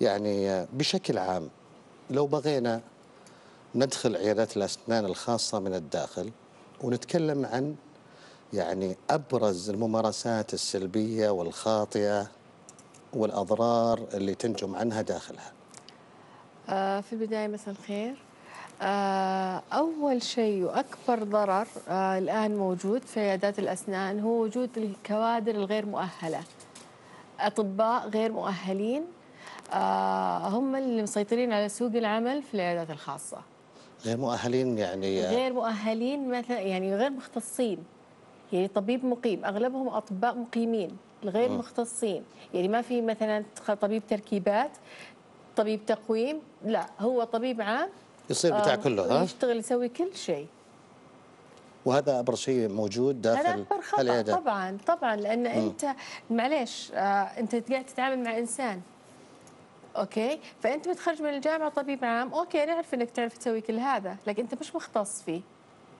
يعني بشكل عام لو بغينا ندخل عيادات الأسنان الخاصة من الداخل ونتكلم عن يعني أبرز الممارسات السلبية والخاطئة والأضرار اللي تنجم عنها داخلها آه في البداية مساء الخير آه، أول شيء وأكبر ضرر آه، الآن موجود في عيادات الأسنان هو وجود الكوادر الغير مؤهلة اطباء غير مؤهلين آه، هم اللي مسيطرين على سوق العمل في العيادات الخاصه غير مؤهلين يعني آه، غير مؤهلين مثلا يعني غير مختصين يعني طبيب مقيم اغلبهم اطباء مقيمين غير مختصين يعني ما في مثلا طبيب تركيبات طبيب تقويم لا هو طبيب عام يصير بتاع آه، كله ها يشتغل يسوي كل شيء وهذا ابرز شيء موجود داخل هذا اكبر طبعا طبعا لان م. انت معلش آه انت قاعد تتعامل مع انسان اوكي فانت بتخرج من الجامعه طبيب عام اوكي نعرف انك تعرف تسوي كل هذا لكن انت مش مختص فيه